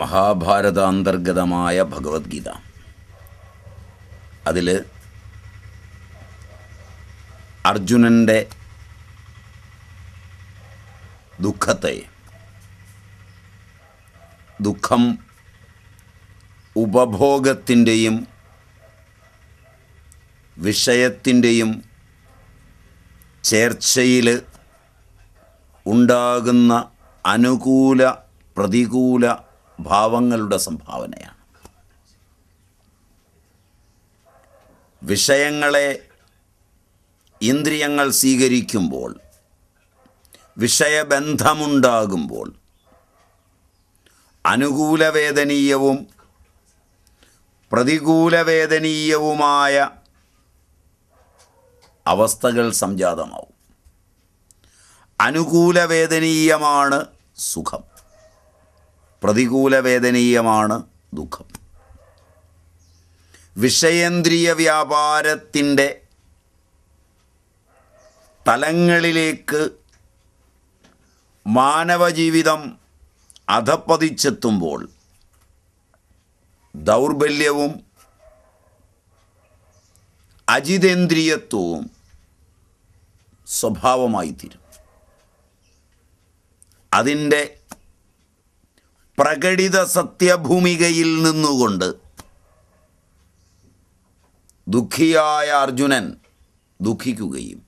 മഹാഭാരതാന്തർഗതമായ ഭഗവത്ഗീത അതിൽ അർജുനൻ്റെ ദുഃഖത്തെ ദുഃഖം ഉപഭോഗത്തിൻ്റെയും വിഷയത്തിൻ്റെയും ചേർച്ചയിൽ ഉണ്ടാകുന്ന അനുകൂല പ്രതികൂല ഭാവങ്ങളുടെ സംഭാവനയാണ് വിഷയങ്ങളെ ഇന്ദ്രിയങ്ങൾ സ്വീകരിക്കുമ്പോൾ വിഷയബന്ധമുണ്ടാകുമ്പോൾ അനുകൂലവേദനീയവും പ്രതികൂലവേദനീയവുമായ അവസ്ഥകൾ സംജാതമാവും അനുകൂലവേദനീയമാണ് സുഖം പ്രതികൂല വേദനീയമാണ് ദുഃഖം വിഷയേന്ദ്രിയ വ്യാപാരത്തിൻ്റെ തലങ്ങളിലേക്ക് മാനവജീവിതം അധപ്പതിച്ചെത്തുമ്പോൾ ദൗർബല്യവും അജിതേന്ദ്രിയത്വവും സ്വഭാവമായിത്തീരും അതിൻ്റെ പ്രകടിത സത്യഭൂമികയിൽ നിന്നുകൊണ്ട് ദുഃഖിയായ അർജുനൻ ദുഃഖിക്കുകയും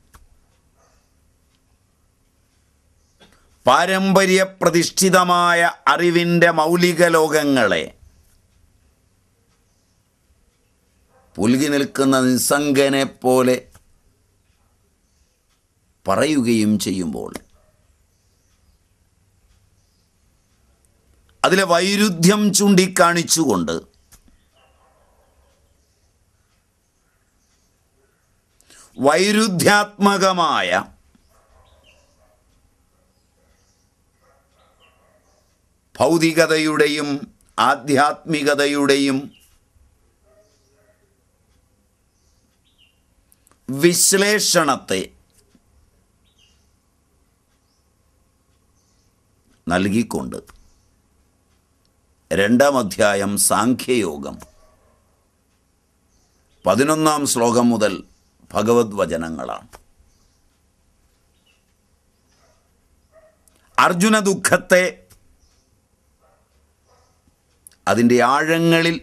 പാരമ്പര്യ പ്രതിഷ്ഠിതമായ അറിവിൻ്റെ മൗലിക ലോകങ്ങളെ പുലുകി നിൽക്കുന്ന നിസ്സംഗനെ പോലെ പറയുകയും ചെയ്യുമ്പോൾ അതിലെ വൈരുദ്ധ്യം ചൂണ്ടിക്കാണിച്ചുകൊണ്ട് വൈരുദ്ധ്യാത്മകമായ ഭൗതികതയുടെയും ആധ്യാത്മികതയുടെയും വിശ്ലേഷണത്തെ നൽകിക്കൊണ്ട് രണ്ടാം അധ്യായം സാഖ്യയോഗം പതിനൊന്നാം ശ്ലോകം മുതൽ ഭഗവത് വചനങ്ങളാണ് അർജുന ദുഃഖത്തെ അതിൻ്റെ ആഴങ്ങളിൽ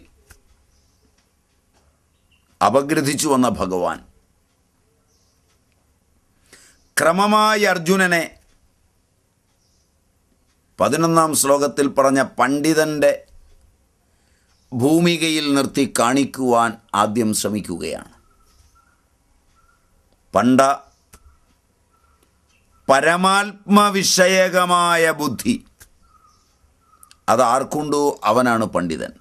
അപഗ്രഥിച്ചു വന്ന ഭഗവാൻ ക്രമമായി അർജുനനെ പതിനൊന്നാം ശ്ലോകത്തിൽ പറഞ്ഞ പണ്ഡിതൻ്റെ ഭൂമികയിൽ നിർത്തി കാണിക്കുവാൻ ആദ്യം ശ്രമിക്കുകയാണ് പണ്ട പരമാത്മവിഷയകമായ ബുദ്ധി അതാർക്കുണ്ടോ അവനാണ് പണ്ഡിതൻ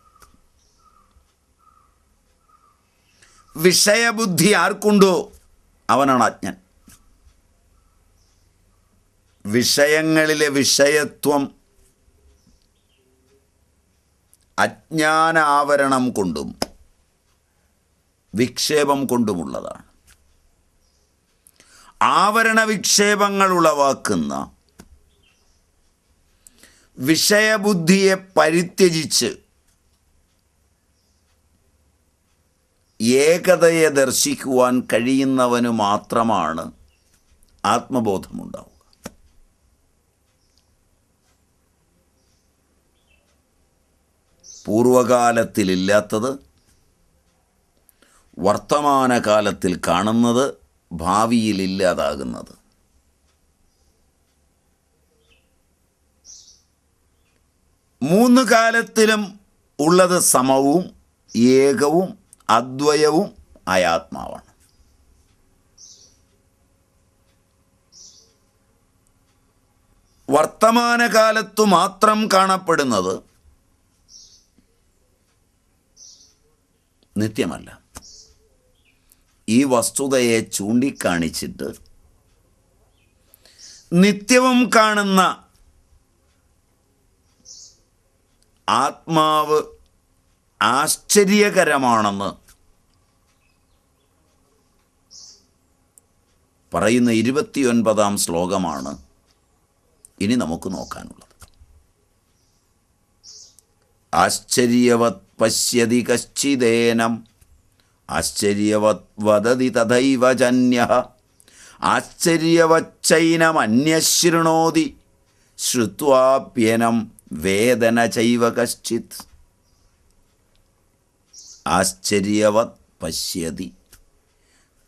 വിഷയബുദ്ധി ആർക്കുണ്ടോ അവനാണ് അജ്ഞൻ വിഷയങ്ങളിലെ വിഷയത്വം അജ്ഞാനാവരണം കൊണ്ടും വിക്ഷേപം കൊണ്ടുമുള്ളതാണ് ആവരണ വിക്ഷേപങ്ങൾ ഉളവാക്കുന്ന വിഷയബുദ്ധിയെ പരിത്യജിച്ച് ഏകതയെ ദർശിക്കുവാൻ കഴിയുന്നവന് മാത്രമാണ് ആത്മബോധമുണ്ടാവും പൂർവകാലത്തിലില്ലാത്തത് വർത്തമാനകാലത്തിൽ കാണുന്നത് ഭാവിയിലില്ലാതാകുന്നത് മൂന്ന് കാലത്തിലും ഉള്ളത് സമവും ഏകവും അദ്വയവും ആയാത്മാവാണ് വർത്തമാനകാലത്തു മാത്രം കാണപ്പെടുന്നത് നിത്യമല്ല ഈ വസ്തുതയെ ചൂണ്ടിക്കാണിച്ചിട്ട് നിത്യവും കാണുന്ന ആത്മാവ് ആശ്ചര്യകരമാണെന്ന് പറയുന്ന ഇരുപത്തിയൊൻപതാം ശ്ലോകമാണ് ഇനി നമുക്ക് നോക്കാനുള്ളത് ആശ്ചര്യവത് पश्यति कश्चिदेनम् आश्चर्यवत् वदति तथैव जन्यः आश्चर्यवच्चैनमन्यशृणोति श्रुत्वाप्यनं वेदन चैव कश्चित् ആശ്ചര്യവത് പശ്യതി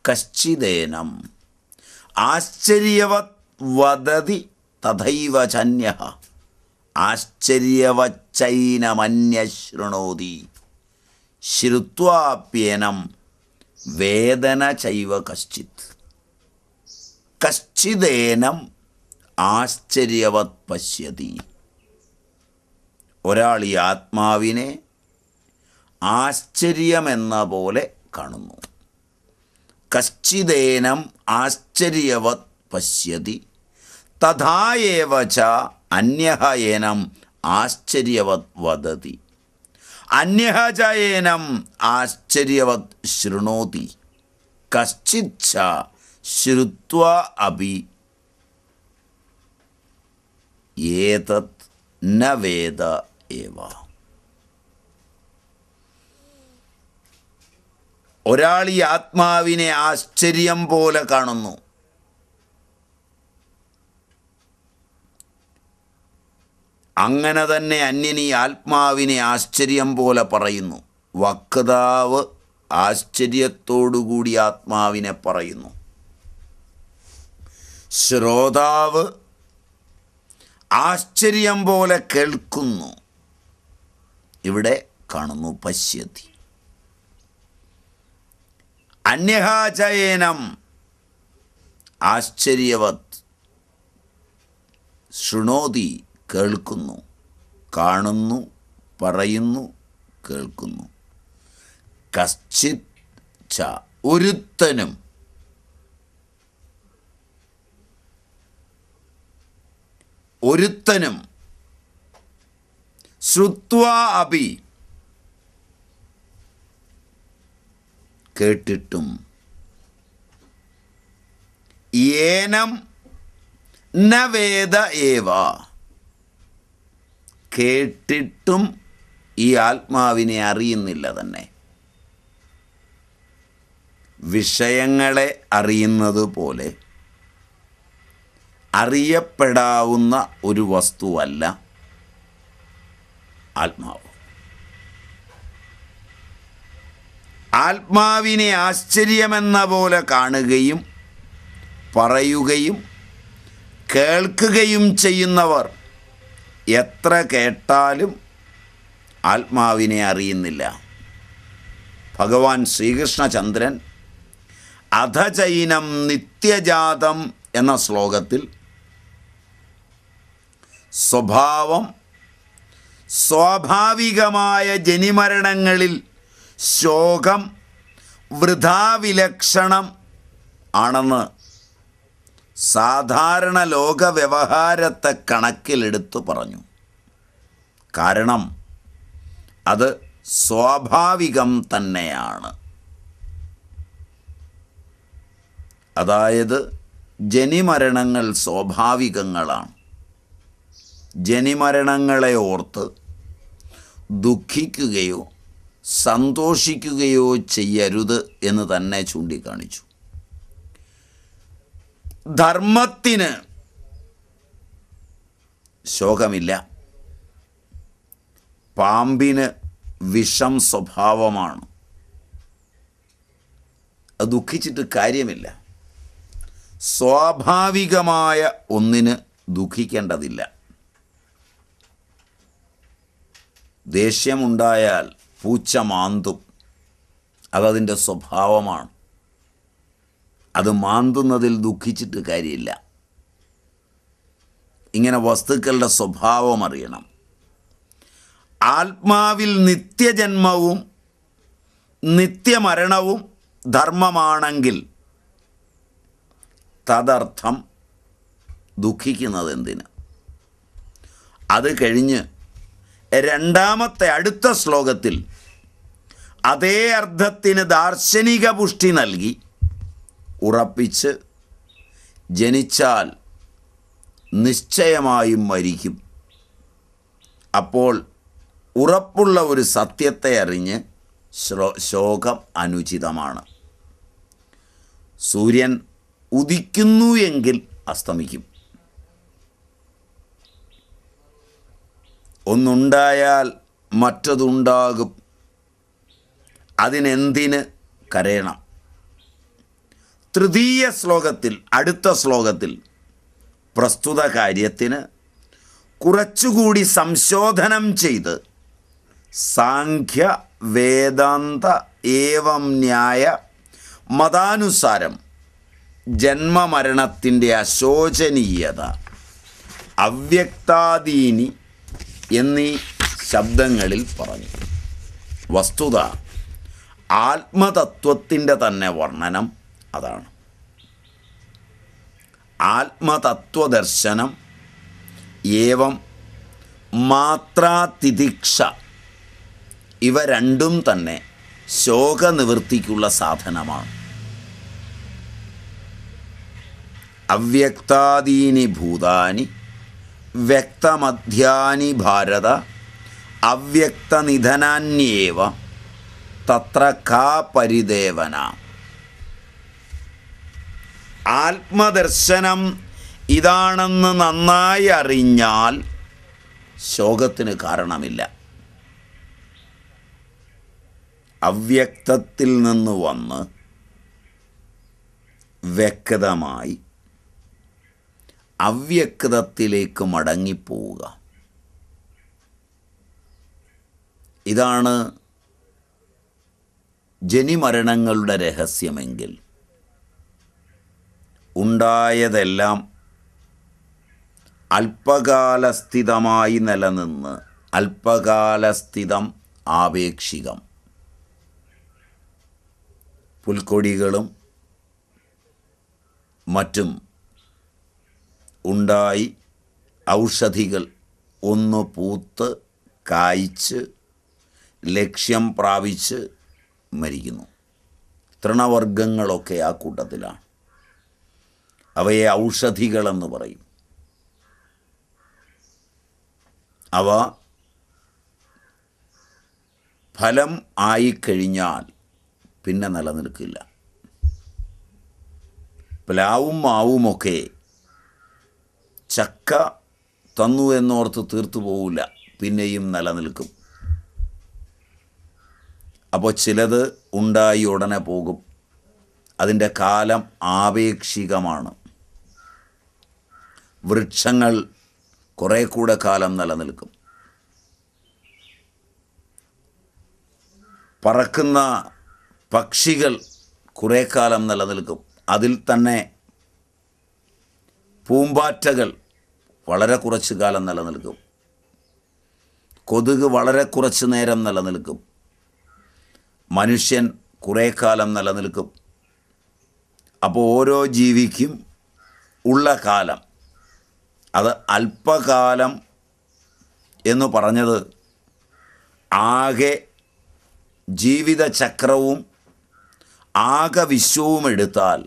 കശ്ചിദേനം ആശ്ചര്യവത് വദതി തഥൈവ ചന്യ ആശ്ചര്യവച്ചൈനമന്യശൃണോതി ശ്രുത്വാപ്യേനം വേദന ചൈവ കശ്ചിത് കശ്ചിതേനം ആശ്ചര്യവത് പശ്യതി ഒരാൾ ഈ ആത്മാവിനെ ആശ്ചര്യമെന്ന പോലെ കാണുന്നു കശ്ചിതേനം ആശ്ചര്യവത് പശ്യതി തഥായേവ അന്യഹ ആശ്ചര്യവത് വദതി അന്യഹചയേനം ആശ്ചര്യവത് ശൃണോതി കശ്ചിച്ച ശ്രുത്വ അഭി ഏതത് ന വേദ ഏവ ഒരാൾ ഈ ആത്മാവിനെ ആശ്ചര്യം പോലെ കാണുന്നു അങ്ങനെ തന്നെ അന്യനി ആത്മാവിനെ ആശ്ചര്യം പോലെ പറയുന്നു വക്താവ് ആശ്ചര്യത്തോടുകൂടി ആത്മാവിനെ പറയുന്നു ശ്രോതാവ് ആശ്ചര്യം പോലെ കേൾക്കുന്നു ഇവിടെ കാണുന്നു പശ്യതി അന്യഹാചയനം ആശ്ചര്യവത് ശൃണോതി കേൾക്കുന്നു കാണുന്നു പറയുന്നു കേൾക്കുന്നു കശ്ചിത് ച ഒരുത്തനും ഒരുത്തനും ശ്രുത്വാ അഭി കേട്ടിട്ടും ഏനം നവേദ ഏവാ കേട്ടിട്ടും ഈ ആത്മാവിനെ അറിയുന്നില്ല തന്നെ വിഷയങ്ങളെ അറിയുന്നത് പോലെ അറിയപ്പെടാവുന്ന ഒരു വസ്തുവല്ല ആത്മാവ് ആത്മാവിനെ ആശ്ചര്യമെന്ന പോലെ കാണുകയും പറയുകയും കേൾക്കുകയും ചെയ്യുന്നവർ എത്ര കേട്ടാലും ആത്മാവിനെ അറിയുന്നില്ല ഭഗവാൻ ശ്രീകൃഷ്ണചന്ദ്രൻ അധചൈനം നിത്യജാതം എന്ന ശ്ലോകത്തിൽ സ്വഭാവം സ്വാഭാവികമായ ജനിമരണങ്ങളിൽ ശോകം വൃഥാവിലക്ഷണം ആണെന്ന് സാധാരണ ലോക വ്യവഹാരത്തെ കണക്കിലെടുത്ത് പറഞ്ഞു കാരണം അത് സ്വാഭാവികം തന്നെയാണ് അതായത് ജനിമരണങ്ങൾ സ്വാഭാവികങ്ങളാണ് ജനിമരണങ്ങളെ ഓർത്ത് ദുഃഖിക്കുകയോ സന്തോഷിക്കുകയോ ചെയ്യരുത് എന്ന് തന്നെ ചൂണ്ടിക്കാണിച്ചു ധർമ്മത്തിന് ശോകമില്ല പാമ്പിന് വിഷം സ്വഭാവമാണ് അത് ദുഃഖിച്ചിട്ട് കാര്യമില്ല സ്വാഭാവികമായ ഒന്നിന് ദുഃഖിക്കേണ്ടതില്ല ദേഷ്യമുണ്ടായാൽ പൂച്ച മാന്തും അതതിൻ്റെ സ്വഭാവമാണ് അത് മാന്തുന്നതിൽ ദുഃഖിച്ചിട്ട് കാര്യമില്ല ഇങ്ങനെ വസ്തുക്കളുടെ സ്വഭാവം അറിയണം ആത്മാവിൽ നിത്യജന്മവും നിത്യമരണവും ധർമ്മമാണെങ്കിൽ തദർത്ഥം ദുഃഖിക്കുന്നത് എന്തിന് അത് കഴിഞ്ഞ് രണ്ടാമത്തെ അടുത്ത ശ്ലോകത്തിൽ അതേ അർത്ഥത്തിന് ദാർശനിക പുഷ്ടി നൽകി ഉറപ്പിച്ച് ജനിച്ചാൽ നിശ്ചയമായും മരിക്കും അപ്പോൾ ഉറപ്പുള്ള ഒരു സത്യത്തെ അറിഞ്ഞ് ശ്രോ ശോകം അനുചിതമാണ് സൂര്യൻ ഉദിക്കുന്നു എങ്കിൽ അസ്തമിക്കും ഒന്നുണ്ടായാൽ മറ്റതുണ്ടാകും അതിനെന്തിന് കരയണം തൃതീയ ശ്ലോകത്തിൽ അടുത്ത ശ്ലോകത്തിൽ പ്രസ്തുത കാര്യത്തിന് കുറച്ചുകൂടി സംശോധനം ചെയ്ത് സാഖ്യ വേദാന്ത ഏവം ന്യായ മതാനുസാരം ജന്മമരണത്തിൻ്റെ അശോചനീയത അവ്യക്താദീനി എന്നീ ശബ്ദങ്ങളിൽ പറഞ്ഞു വസ്തുത ആത്മതത്വത്തിൻ്റെ തന്നെ വർണ്ണനം അതാണ് ആത്മതത്വദർശനം ഏവം മാത്രാതിദിക്ഷ ഇവ രണ്ടും തന്നെ ശോകനിവൃത്തിക്കുള്ള സാധനമാണ് അവ്യക്താദീനി ഭൂതാനി വ്യക്തമധ്യാനി ഭാരത അവ്യക്തനിധനാന്യേവ തത്ര കാ പരിദേവനാം ആത്മദർശനം ഇതാണെന്ന് നന്നായി അറിഞ്ഞാൽ ശോകത്തിന് കാരണമില്ല അവ്യക്തത്തിൽ നിന്ന് വന്ന് വ്യക്തമായി അവ്യക്തത്തിലേക്ക് മടങ്ങിപ്പോവുക ഇതാണ് ജനിമരണങ്ങളുടെ രഹസ്യമെങ്കിൽ ഉണ്ടായതെല്ലാം അല്പകാലസ്ഥിതമായി നിലനിന്ന് അല്പകാലസ്ഥിതം ആപേക്ഷികം പുൽക്കൊടികളും മറ്റും ഉണ്ടായി ഔഷധികൾ ഒന്ന് പൂത്ത് കായ്ച്ച് ലക്ഷ്യം പ്രാപിച്ച് മരിക്കുന്നു തൃണവർഗങ്ങളൊക്കെ ആ കൂട്ടത്തിലാണ് അവയെ ഔഷധികളെന്ന് പറയും അവ ഫലം ആയിക്കഴിഞ്ഞാൽ പിന്നെ നിലനിൽക്കില്ല പ്ലാവും മാവുമൊക്കെ ചക്ക തന്നു എന്നോർത്ത് തീർത്തു പോവില്ല പിന്നെയും നിലനിൽക്കും അപ്പോൾ ചിലത് ഉണ്ടായി ഉടനെ പോകും അതിൻ്റെ കാലം ആപേക്ഷികമാണ് വൃക്ഷങ്ങൾ കുറേ കൂടെ കാലം നിലനിൽക്കും പറക്കുന്ന പക്ഷികൾ കുറേ കാലം നിലനിൽക്കും അതിൽ തന്നെ പൂമ്പാറ്റകൾ വളരെ കുറച്ച് കാലം നിലനിൽക്കും കൊതുക് വളരെ കുറച്ച് നേരം നിലനിൽക്കും മനുഷ്യൻ കുറേ കാലം നിലനിൽക്കും അപ്പോൾ ഓരോ ജീവിക്കും ഉള്ള കാലം അത് അല്പകാലം എന്ന് പറഞ്ഞത് ആകെ ജീവിതചക്രവും ആകെ വിശ്വവും എടുത്താൽ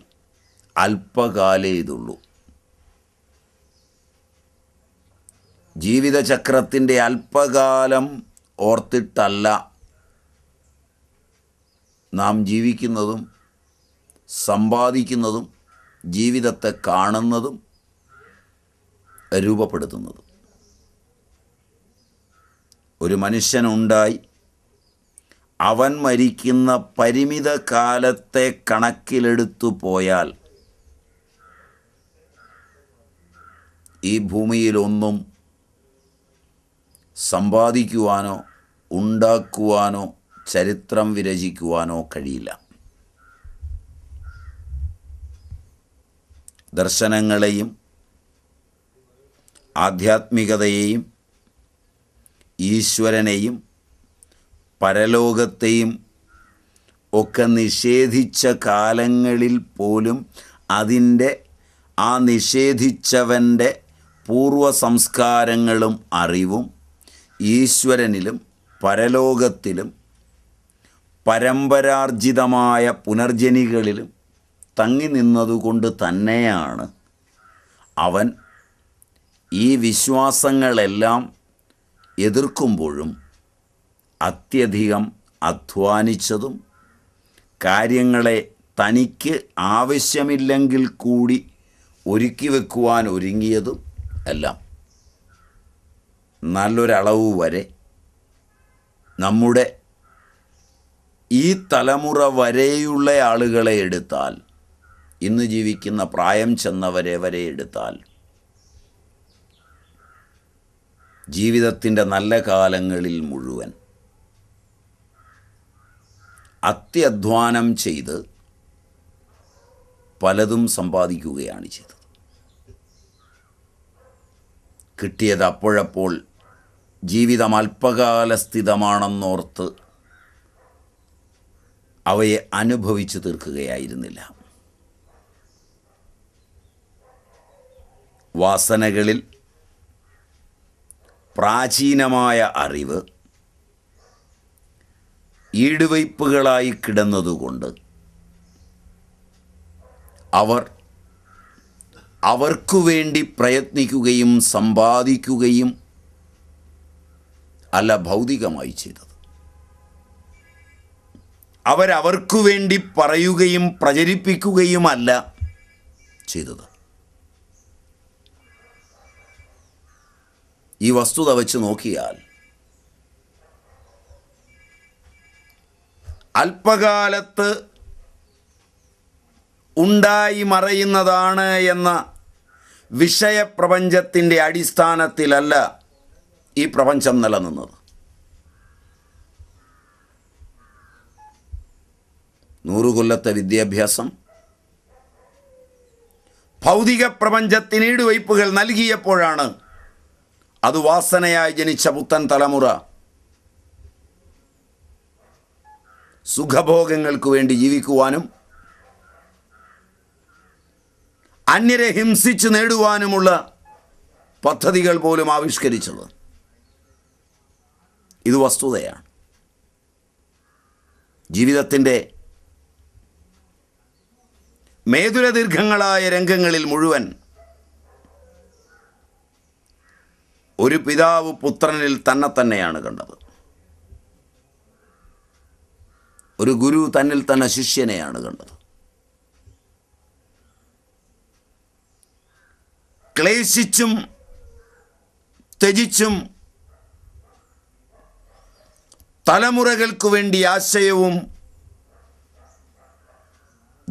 അല്പകാലേ ഇതുള്ളൂ ജീവിതചക്രത്തിൻ്റെ അല്പകാലം ഓർത്തിട്ടല്ല നാം ജീവിക്കുന്നതും സമ്പാദിക്കുന്നതും ജീവിതത്തെ കാണുന്നതും രൂപപ്പെടുത്തുന്നത് ഒരു മനുഷ്യനുണ്ടായി അവൻ മരിക്കുന്ന പരിമിത കാലത്തെ കണക്കിലെടുത്തു പോയാൽ ഈ ഭൂമിയിലൊന്നും സമ്പാദിക്കുവാനോ ഉണ്ടാക്കുവാനോ ചരിത്രം വിരചിക്കുവാനോ കഴിയില്ല ദർശനങ്ങളെയും ആധ്യാത്മികതയെയും ഈശ്വരനെയും പരലോകത്തെയും ഒക്കെ നിഷേധിച്ച കാലങ്ങളിൽ പോലും അതിൻ്റെ ആ നിഷേധിച്ചവൻ്റെ പൂർവ സംസ്കാരങ്ങളും അറിവും ഈശ്വരനിലും പരലോകത്തിലും പരമ്പരാർജിതമായ പുനർജനികളിലും തങ്ങി നിന്നതുകൊണ്ട് തന്നെയാണ് അവൻ ഈ വിശ്വാസങ്ങളെല്ലാം എതിർക്കുമ്പോഴും അത്യധികം അധ്വാനിച്ചതും കാര്യങ്ങളെ തനിക്ക് ആവശ്യമില്ലെങ്കിൽ കൂടി ഒരുക്കി വെക്കുവാൻ ഒരുങ്ങിയതും എല്ലാം നല്ലൊരളവ് വരെ നമ്മുടെ ഈ തലമുറ വരെയുള്ള ആളുകളെ എടുത്താൽ ഇന്ന് ജീവിക്കുന്ന പ്രായം ചെന്നവരെ വരെ എടുത്താൽ ജീവിതത്തിൻ്റെ നല്ല കാലങ്ങളിൽ മുഴുവൻ അത്യധ്വാനം ചെയ്ത് പലതും സമ്പാദിക്കുകയാണ് ചെയ്തത് കിട്ടിയത് അപ്പോഴപ്പോൾ ജീവിതം അല്പകാല സ്ഥിതമാണെന്നോർത്ത് അവയെ അനുഭവിച്ചു തീർക്കുകയായിരുന്നില്ല വാസനകളിൽ പ്രാചീനമായ അറിവ് ഈടുവയ്പ്പുകളായി കിടന്നതുകൊണ്ട് അവർ അവർക്കു വേണ്ടി പ്രയത്നിക്കുകയും സമ്പാദിക്കുകയും അല്ല ഭൗതികമായി ചെയ്തത് അവരവർക്കു വേണ്ടി പറയുകയും പ്രചരിപ്പിക്കുകയുമല്ല ചെയ്തത് ഈ വസ്തുത വെച്ച് നോക്കിയാൽ അല്പകാലത്ത് ഉണ്ടായി മറയുന്നതാണ് എന്ന വിഷയപ്രപഞ്ചത്തിൻ്റെ അടിസ്ഥാനത്തിലല്ല ഈ പ്രപഞ്ചം നിലനിന്നത് നൂറുകൊല്ലത്തെ വിദ്യാഭ്യാസം ഭൗതിക പ്രപഞ്ചത്തിന് ഈടുവയ്പ്പുകൾ നൽകിയപ്പോഴാണ് അത് വാസനയായി ജനിച്ച പുത്തൻ തലമുറ സുഖഭോഗങ്ങൾക്ക് വേണ്ടി ജീവിക്കുവാനും അന്യരെ ഹിംസിച്ച് നേടുവാനുമുള്ള പദ്ധതികൾ പോലും ആവിഷ്കരിച്ചത് ഇത് വസ്തുതയാണ് ജീവിതത്തിൻ്റെ ദീർഘങ്ങളായ രംഗങ്ങളിൽ മുഴുവൻ ഒരു പിതാവ് പുത്രനിൽ തന്നെ തന്നെയാണ് കണ്ടത് ഒരു ഗുരു തന്നിൽ തന്നെ ശിഷ്യനെയാണ് കണ്ടത് ക്ലേശിച്ചും ത്യജിച്ചും തലമുറകൾക്ക് വേണ്ടി ആശയവും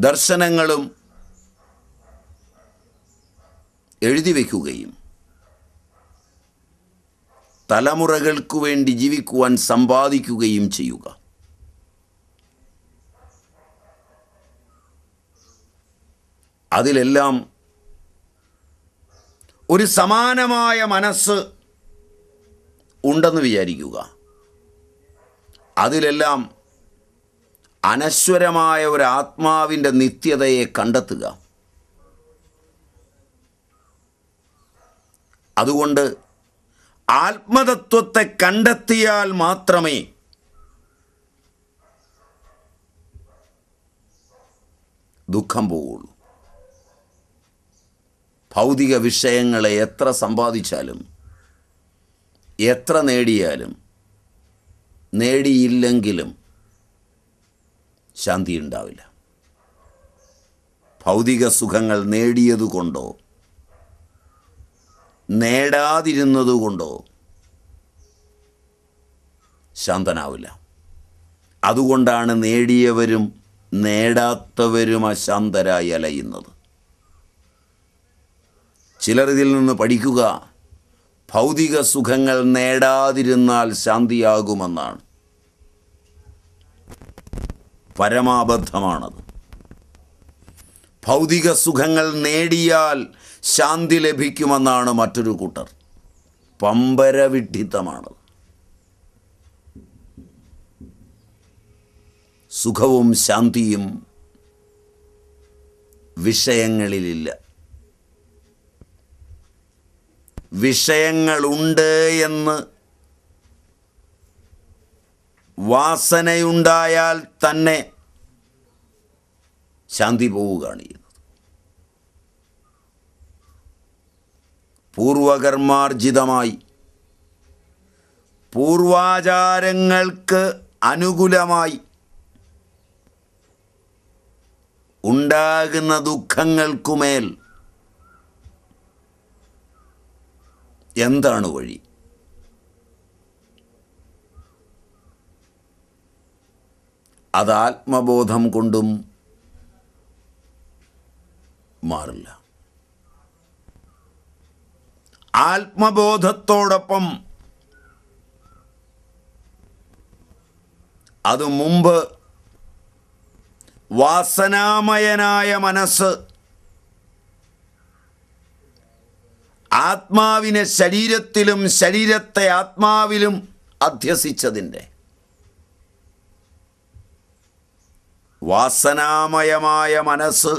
ദർശനങ്ങളും എഴുതി വയ്ക്കുകയും തലമുറകൾക്കു വേണ്ടി ജീവിക്കുവാൻ സമ്പാദിക്കുകയും ചെയ്യുക അതിലെല്ലാം ഒരു സമാനമായ മനസ്സ് ഉണ്ടെന്ന് വിചാരിക്കുക അതിലെല്ലാം അനശ്വരമായ ഒരു ആത്മാവിൻ്റെ നിത്യതയെ കണ്ടെത്തുക അതുകൊണ്ട് ആത്മതത്വത്തെ കണ്ടെത്തിയാൽ മാത്രമേ ദുഃഖം പോവുള്ളൂ ഭൗതിക വിഷയങ്ങളെ എത്ര സമ്പാദിച്ചാലും എത്ര നേടിയാലും നേടിയില്ലെങ്കിലും ശാന്തി ഉണ്ടാവില്ല ഭൗതിക സുഖങ്ങൾ നേടിയതുകൊണ്ടോ നേടാതിരുന്നതുകൊണ്ടോ ശാന്തനാവില്ല അതുകൊണ്ടാണ് നേടിയവരും നേടാത്തവരും അശാന്തരായി അലയുന്നത് ചിലർ ഇതിൽ നിന്ന് പഠിക്കുക ഭൗതിക സുഖങ്ങൾ നേടാതിരുന്നാൽ ശാന്തിയാകുമെന്നാണ് പരമാബദ്ധമാണത് ഭൗതിക സുഖങ്ങൾ നേടിയാൽ ശാന്തി ലഭിക്കുമെന്നാണ് മറ്റൊരു കൂട്ടർ പമ്പരവിഡ്ഢിത്തമാണ് സുഖവും ശാന്തിയും വിഷയങ്ങളിലില്ല വിഷയങ്ങളുണ്ട് എന്ന് വാസനയുണ്ടായാൽ തന്നെ ശാന്തി പോവുകയാണ് ചെയ്യുന്നത് പൂർവകർമാർജിതമായി പൂർവാചാരങ്ങൾക്ക് അനുകൂലമായി ഉണ്ടാകുന്ന ദുഃഖങ്ങൾക്കുമേൽ എന്താണ് വഴി അത് ആത്മബോധം കൊണ്ടും മാറില്ല ആത്മബോധത്തോടൊപ്പം അത് മുമ്പ് വാസനാമയനായ മനസ്സ് ആത്മാവിനെ ശരീരത്തിലും ശരീരത്തെ ആത്മാവിലും അധ്യസിച്ചതിൻ്റെ വാസനാമയമായ മനസ്സ്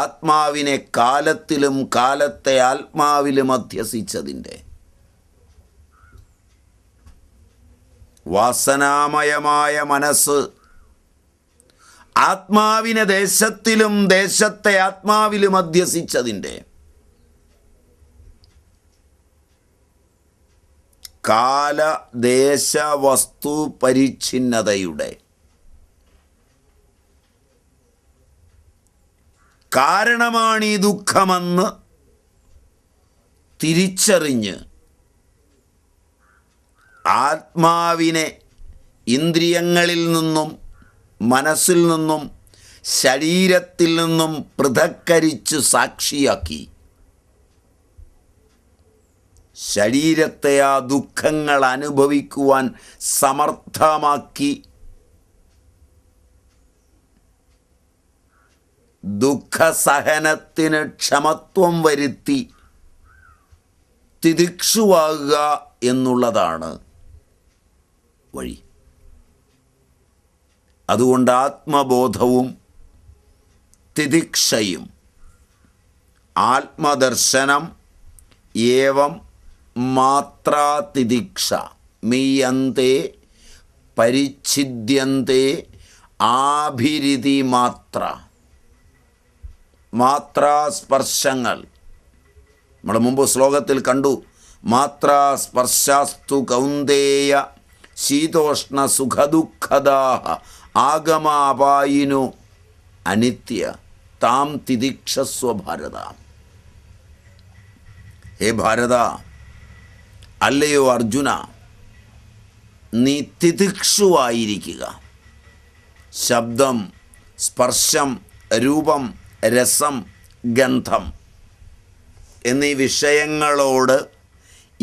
ആത്മാവിനെ കാലത്തിലും കാലത്തെ ആത്മാവിലും അധ്യസിച്ചതിൻ്റെ വാസനാമയമായ മനസ്സ് ആത്മാവിനെ ദേശത്തിലും ദേശത്തെ ആത്മാവിലും അധ്യസിച്ചതിൻ്റെ കാല ദേശ വസ്തു പരിച്ഛിന്നതയുടെ കാരണമാണ് ഈ ദുഃഖമെന്ന് തിരിച്ചറിഞ്ഞ് ആത്മാവിനെ ഇന്ദ്രിയങ്ങളിൽ നിന്നും മനസ്സിൽ നിന്നും ശരീരത്തിൽ നിന്നും പൃഥക്കരിച്ച് സാക്ഷിയാക്കി ശരീരത്തെ ആ ദുഃഖങ്ങൾ അനുഭവിക്കുവാൻ സമർത്ഥമാക്കി ദുഃഖസഹനത്തിന് ക്ഷമത്വം വരുത്തി തിദിക്ഷുവാകുക എന്നുള്ളതാണ് വഴി അതുകൊണ്ട് ആത്മബോധവും തിദിക്ഷയും ആത്മദർശനം ഏവം മാത്രാതിദിക്ഷ മീയന്തേ പരിച്ഛിദ്യന്തേ ആഭിരിതി മാത്ര മാത്രാസ്പർശങ്ങൾ നമ്മൾ മുമ്പ് ശ്ലോകത്തിൽ കണ്ടു മാത്രാസ്പർശാസ്തു കൗന്ദേയ ശീതോഷ്ണ സുഖദുഃഖദാഹ ആഗമാപായിനു അനിത്യ താം തിദീക്ഷസ്വ ഭാരത ഹേ ഭാരത അല്ലയോ അർജുന നീ തിദിക്ഷുവായിരിക്കുക ശബ്ദം സ്പർശം രൂപം രസം ഗന്ധം എന്നീ വിഷയങ്ങളോട്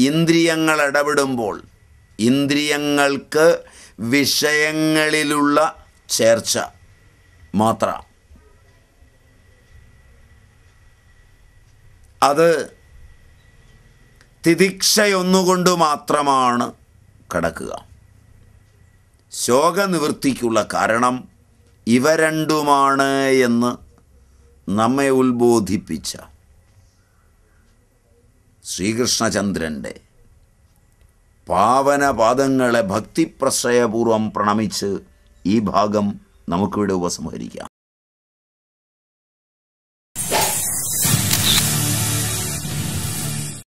ഇന്ദ്രിയങ്ങൾ ഇടപെടുമ്പോൾ ഇന്ദ്രിയങ്ങൾക്ക് വിഷയങ്ങളിലുള്ള ചേർച്ച മാത്ര അത് തിദിക്ഷയൊന്നുകൊണ്ട് മാത്രമാണ് കിടക്കുക ശോകനിവൃത്തിക്കുള്ള കാരണം ഇവ രണ്ടുമാണ് എന്ന് നമ്മെ ഉത്ബോധിപ്പിച്ച ശ്രീകൃഷ്ണചന്ദ്രൻ്റെ പാവനപാദങ്ങളെ ഭക്തിപ്രശ്രയപൂർവം പ്രണമിച്ച് ഈ ഭാഗം നമുക്കിവിടെ ഉപസംഹരിക്കാം